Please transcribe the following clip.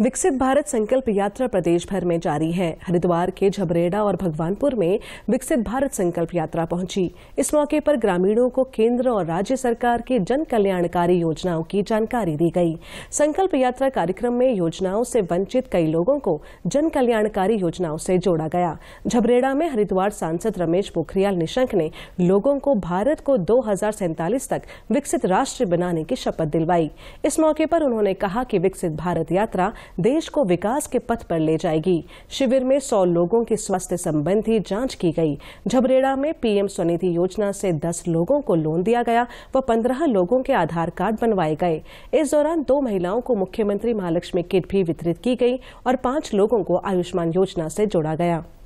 विकसित भारत संकल्प यात्रा प्रदेश भर में जारी है हरिद्वार के झबरेड़ा और भगवानपुर में विकसित भारत संकल्प यात्रा पहुंची इस मौके पर ग्रामीणों को केंद्र और राज्य सरकार की जन कल्याणकारी योजनाओं की जानकारी दी गई संकल्प यात्रा कार्यक्रम में योजनाओं से वंचित कई लोगों को जन कल्याणकारी योजनाओं से जोड़ा गया झबरेड़ा में हरिद्वार सांसद रमेश पोखरियाल निशंक ने लोगों को भारत को दो तक विकसित राष्ट्र बनाने की शपथ दिलवाई इस मौके पर उन्होंने कहा कि विकसित भारत यात्रा देश को विकास के पथ पर ले जाएगी शिविर में सौ लोगों की स्वास्थ्य संबंधी जांच की गई झबरेड़ा में पीएम स्वनिधि योजना से दस लोगों को लोन दिया गया व 15 लोगों के आधार कार्ड बनवाए गए इस दौरान दो महिलाओं को मुख्यमंत्री महालक्ष्मी किट भी वितरित की गई और पांच लोगों को आयुष्मान योजना से जोड़ा गया